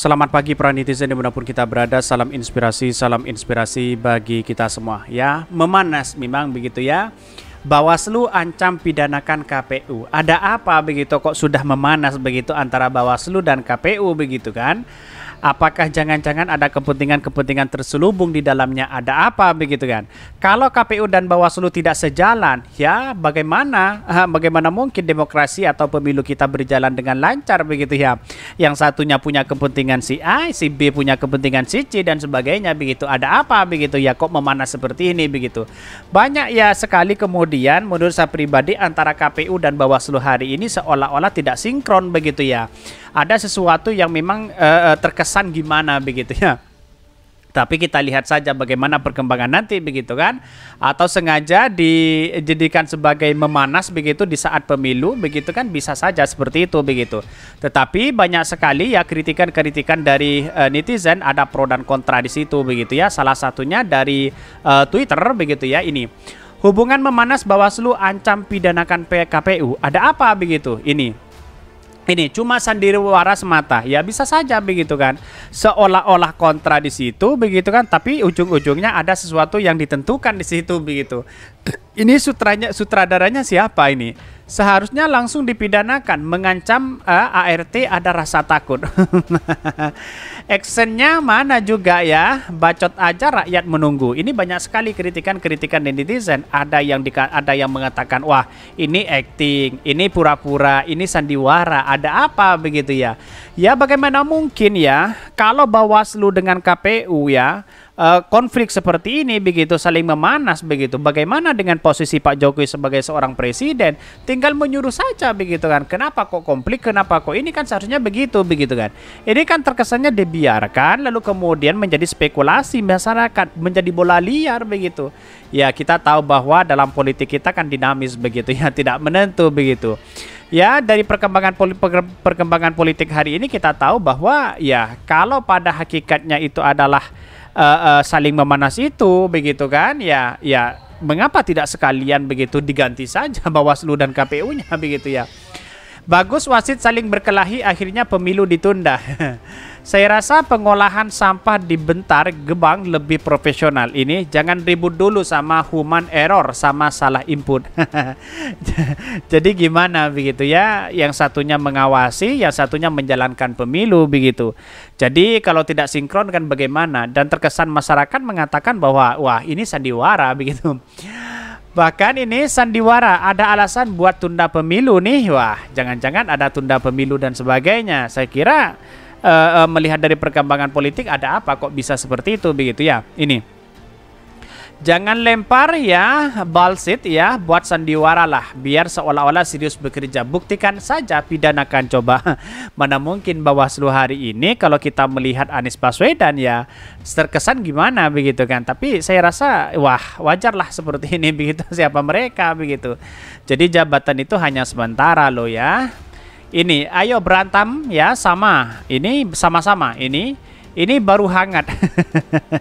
Selamat pagi para netizen dimanapun kita berada, salam inspirasi, salam inspirasi bagi kita semua ya. Memanas memang begitu ya. Bawaslu ancam pidanakan KPU. Ada apa begitu kok sudah memanas begitu antara Bawaslu dan KPU begitu kan? Apakah jangan-jangan ada kepentingan-kepentingan terselubung di dalamnya? Ada apa begitu kan? Kalau KPU dan Bawaslu tidak sejalan, ya bagaimana bagaimana mungkin demokrasi atau pemilu kita berjalan dengan lancar begitu ya? Yang satunya punya kepentingan si A, si B punya kepentingan si C dan sebagainya begitu. Ada apa begitu ya? Kok memanas seperti ini begitu? Banyak ya sekali kemudian menurut saya pribadi antara KPU dan Bawaslu hari ini seolah-olah tidak sinkron begitu ya. Ada sesuatu yang memang uh, terkesan kesan gimana begitu ya. Tapi kita lihat saja bagaimana perkembangan nanti begitu kan. Atau sengaja dijadikan sebagai memanas begitu di saat pemilu begitu kan bisa saja seperti itu begitu. Tetapi banyak sekali ya kritikan-kritikan dari uh, netizen ada pro dan kontra di situ begitu ya. Salah satunya dari uh, Twitter begitu ya ini. Hubungan memanas Bawaslu ancam pidanakan PKPU. Ada apa begitu? Ini ini cuma sandiwara semata ya bisa saja begitu kan seolah-olah kontra di situ begitu kan tapi ujung-ujungnya ada sesuatu yang ditentukan di situ begitu ini sutranya sutradaranya siapa ini? Seharusnya langsung dipidanakan mengancam uh, eh, ART ada rasa takut. Actionnya mana juga ya? Bacot aja rakyat menunggu. Ini banyak sekali kritikan-kritikan dari netizen. Ada yang di, ada yang mengatakan wah ini acting, ini pura-pura, ini sandiwara. Ada apa begitu ya? Ya bagaimana mungkin ya kalau Bawaslu dengan KPU ya Eh, konflik seperti ini begitu saling memanas begitu. Bagaimana dengan posisi Pak Jokowi sebagai seorang presiden? Tinggal menyuruh saja begitu kan. Kenapa kok konflik? Kenapa kok ini kan seharusnya begitu begitu kan. Ini kan terkesannya dibiarkan lalu kemudian menjadi spekulasi masyarakat, menjadi bola liar begitu. Ya, kita tahu bahwa dalam politik kita kan dinamis begitu ya, tidak menentu begitu ya dari perkembangan poli, perkembangan politik hari ini kita tahu bahwa ya kalau pada hakikatnya itu adalah uh, uh, saling memanas itu begitu kan ya ya mengapa tidak sekalian begitu diganti saja Bawaslu dan KPU-nya begitu ya Bagus wasit saling berkelahi akhirnya pemilu ditunda Saya rasa pengolahan sampah di Bentar Gebang lebih profesional ini. Jangan ribut dulu sama human error sama salah input. Jadi gimana begitu ya? Yang satunya mengawasi, yang satunya menjalankan pemilu begitu. Jadi kalau tidak sinkron kan bagaimana? Dan terkesan masyarakat mengatakan bahwa wah ini sandiwara begitu. Bahkan ini sandiwara ada alasan buat tunda pemilu nih. Wah, jangan-jangan ada tunda pemilu dan sebagainya. Saya kira uh, uh, melihat dari perkembangan politik ada apa kok bisa seperti itu begitu ya. Ini. Jangan lempar ya balsit ya buat sandiwara lah biar seolah-olah serius bekerja buktikan saja pidanakan coba mana mungkin Bawaslu hari ini kalau kita melihat Anies Baswedan ya terkesan gimana begitu kan tapi saya rasa wah wajarlah seperti ini begitu siapa mereka begitu jadi jabatan itu hanya sementara loh ya ini ayo berantem ya sama ini sama-sama ini ini baru hangat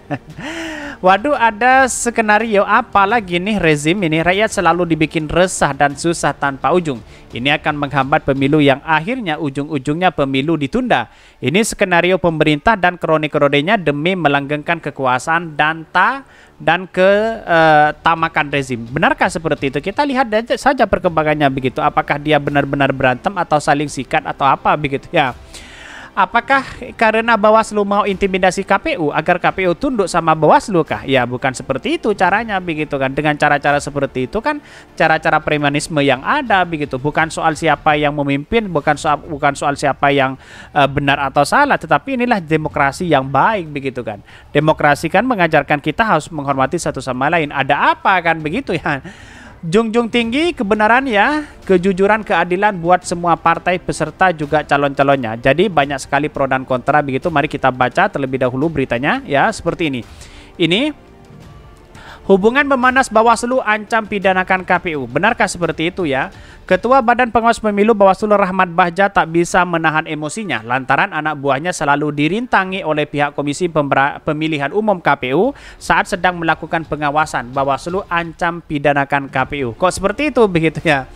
waduh ada skenario apa lagi nih rezim ini rakyat selalu dibikin resah dan susah tanpa ujung ini akan menghambat pemilu yang akhirnya ujung-ujungnya pemilu ditunda ini skenario pemerintah dan kroni-kroninya demi melanggengkan kekuasaan dan tak dan ke uh, tamakan rezim. Benarkah seperti itu? Kita lihat saja perkembangannya begitu. Apakah dia benar-benar berantem atau saling sikat atau apa begitu? Ya. Apakah karena Bawaslu mau intimidasi KPU agar KPU tunduk sama Bawaslu kah? Ya bukan seperti itu caranya begitu kan. Dengan cara-cara seperti itu kan cara-cara premanisme yang ada begitu. Bukan soal siapa yang memimpin, bukan soal bukan soal siapa yang uh, benar atau salah, tetapi inilah demokrasi yang baik begitu kan. Demokrasi kan mengajarkan kita harus menghormati satu sama lain. Ada apa kan begitu ya? Jungjung tinggi kebenaran ya, kejujuran, keadilan buat semua partai peserta juga calon-calonnya. Jadi banyak sekali pro dan kontra begitu. Mari kita baca terlebih dahulu beritanya ya seperti ini. Ini Hubungan memanas Bawaslu ancam pidanakan KPU. Benarkah seperti itu ya? Ketua Badan Pengawas Pemilu Bawaslu Rahmat Bahja tak bisa menahan emosinya lantaran anak buahnya selalu dirintangi oleh pihak Komisi Pemilihan Umum KPU saat sedang melakukan pengawasan. Bawaslu ancam pidanakan KPU. Kok seperti itu begitu ya?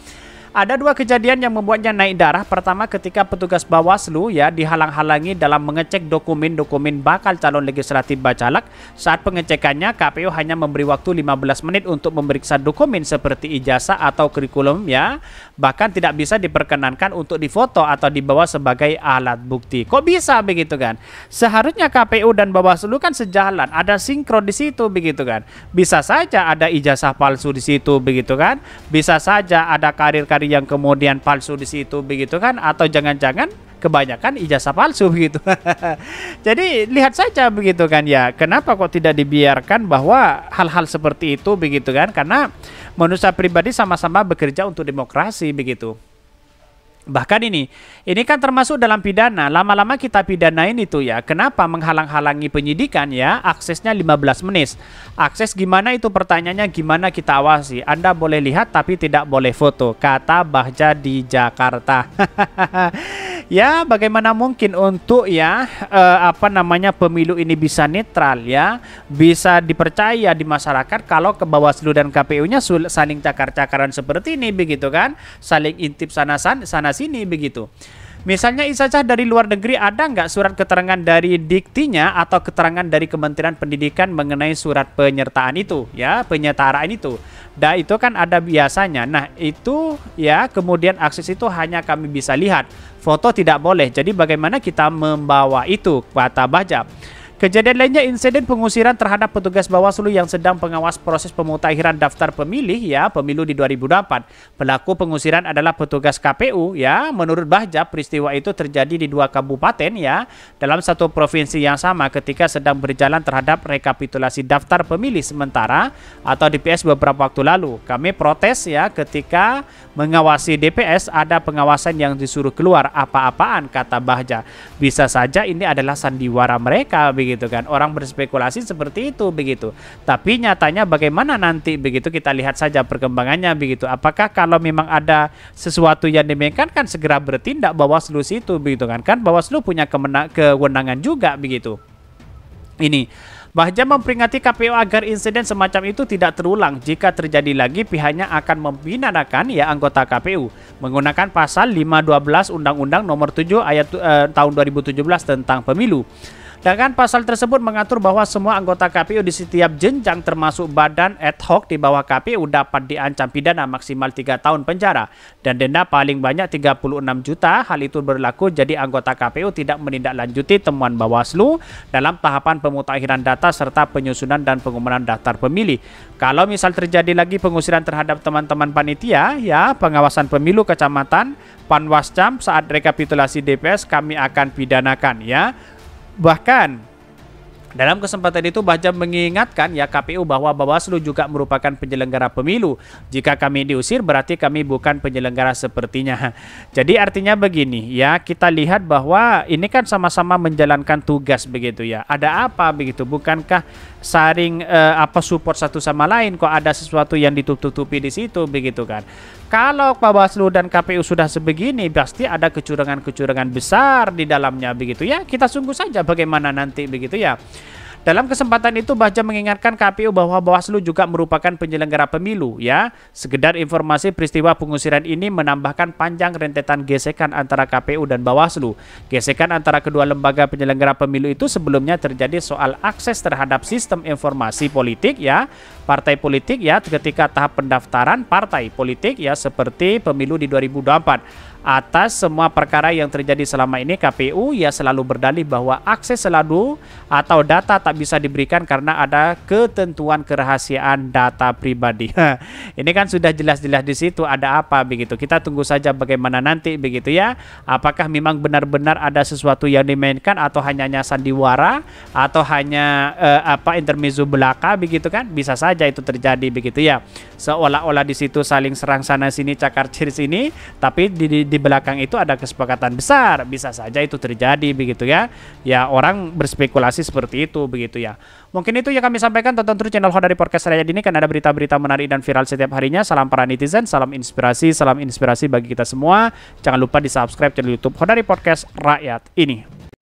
Ada dua kejadian yang membuatnya naik darah. Pertama ketika petugas Bawaslu ya dihalang-halangi dalam mengecek dokumen-dokumen bakal calon legislatif Bacalak. Saat pengecekannya KPU hanya memberi waktu 15 menit untuk memeriksa dokumen seperti ijazah atau kurikulum ya. Bahkan tidak bisa diperkenankan untuk difoto atau dibawa sebagai alat bukti. Kok bisa begitu kan? Seharusnya KPU dan Bawaslu kan sejalan, ada sinkron di situ begitu kan. Bisa saja ada ijazah palsu di situ begitu kan. Bisa saja ada karir-karir materi yang kemudian palsu di situ begitu kan atau jangan-jangan kebanyakan ijazah palsu begitu. Jadi lihat saja begitu kan ya. Kenapa kok tidak dibiarkan bahwa hal-hal seperti itu begitu kan? Karena manusia pribadi sama-sama bekerja untuk demokrasi begitu. Bahkan ini, ini kan termasuk dalam pidana. Lama-lama kita pidanain itu ya. Kenapa menghalang-halangi penyidikan ya? Aksesnya 15 menit. Akses gimana itu pertanyaannya gimana kita awasi. Anda boleh lihat tapi tidak boleh foto. Kata Bahja di Jakarta. ya, bagaimana mungkin untuk ya eh, apa namanya pemilu ini bisa netral ya, bisa dipercaya di masyarakat kalau ke Bawaslu dan KPU-nya saling cakar-cakaran seperti ini begitu kan? Saling intip sana sana sini begitu. Misalnya ijazah dari luar negeri ada nggak surat keterangan dari diktinya atau keterangan dari Kementerian Pendidikan mengenai surat penyertaan itu ya penyetaraan itu. Nah itu kan ada biasanya. Nah itu ya kemudian akses itu hanya kami bisa lihat foto tidak boleh. Jadi bagaimana kita membawa itu kata Bajab. Kejadian lainnya insiden pengusiran terhadap petugas Bawaslu yang sedang pengawas proses pemutakhiran daftar pemilih ya pemilu di 2004. Pelaku pengusiran adalah petugas KPU ya. Menurut Bahja peristiwa itu terjadi di dua kabupaten ya dalam satu provinsi yang sama ketika sedang berjalan terhadap rekapitulasi daftar pemilih sementara atau DPS beberapa waktu lalu. Kami protes ya ketika mengawasi DPS ada pengawasan yang disuruh keluar apa-apaan kata Bahja. Bisa saja ini adalah sandiwara mereka begitu begitu kan. Orang berspekulasi seperti itu begitu. Tapi nyatanya bagaimana nanti begitu kita lihat saja perkembangannya begitu. Apakah kalau memang ada sesuatu yang diinginkan kan segera bertindak Bawaslu situ begitu kan. Kan Bawaslu punya kewenangan juga begitu. Ini Bahja memperingati KPU agar insiden semacam itu tidak terulang. Jika terjadi lagi, pihaknya akan mempidanakan ya anggota KPU menggunakan pasal 512 Undang-Undang Nomor 7 ayat eh, tahun 2017 tentang Pemilu. Dengan pasal tersebut mengatur bahwa semua anggota KPU di setiap jenjang termasuk badan ad hoc di bawah KPU dapat diancam pidana maksimal 3 tahun penjara dan denda paling banyak 36 juta. Hal itu berlaku jadi anggota KPU tidak menindaklanjuti temuan Bawaslu dalam tahapan pemutakhiran data serta penyusunan dan pengumuman daftar pemilih. Kalau misal terjadi lagi pengusiran terhadap teman-teman panitia, ya pengawasan pemilu kecamatan Panwascam saat rekapitulasi DPS kami akan pidanakan ya. Bahkan dalam kesempatan itu Baja mengingatkan ya KPU bahwa Bawaslu juga merupakan penyelenggara pemilu. Jika kami diusir berarti kami bukan penyelenggara sepertinya. Jadi artinya begini ya kita lihat bahwa ini kan sama-sama menjalankan tugas begitu ya. Ada apa begitu? Bukankah saring eh, apa support satu sama lain kok ada sesuatu yang ditutup-tutupi di situ begitu kan? kalau Pak Bawaslu dan KPU sudah sebegini pasti ada kecurangan-kecurangan besar di dalamnya begitu ya kita sungguh saja bagaimana nanti begitu ya dalam kesempatan itu Bahja mengingatkan KPU bahwa Bawaslu juga merupakan penyelenggara pemilu ya. Sekedar informasi peristiwa pengusiran ini menambahkan panjang rentetan gesekan antara KPU dan Bawaslu. Gesekan antara kedua lembaga penyelenggara pemilu itu sebelumnya terjadi soal akses terhadap sistem informasi politik ya, partai politik ya ketika tahap pendaftaran partai politik ya seperti pemilu di 2024 atas semua perkara yang terjadi selama ini KPU ya selalu berdalih bahwa akses selalu atau data tak bisa diberikan karena ada ketentuan kerahasiaan data pribadi. ini kan sudah jelas-jelas di situ ada apa begitu. Kita tunggu saja bagaimana nanti begitu ya. Apakah memang benar-benar ada sesuatu yang dimainkan atau hanya sandiwara atau hanya eh, apa intermezzo belaka begitu kan? Bisa saja itu terjadi begitu ya. Seolah-olah di situ saling serang sana sini cakar ciri sini tapi di, di di belakang itu ada kesepakatan besar, bisa saja itu terjadi begitu ya. Ya orang berspekulasi seperti itu begitu ya. Mungkin itu yang kami sampaikan tonton terus channel Hoda dari Podcast Raya ini kan ada berita-berita menarik dan viral setiap harinya. Salam para netizen, salam inspirasi, salam inspirasi bagi kita semua. Jangan lupa di-subscribe channel YouTube dari Podcast Rakyat ini.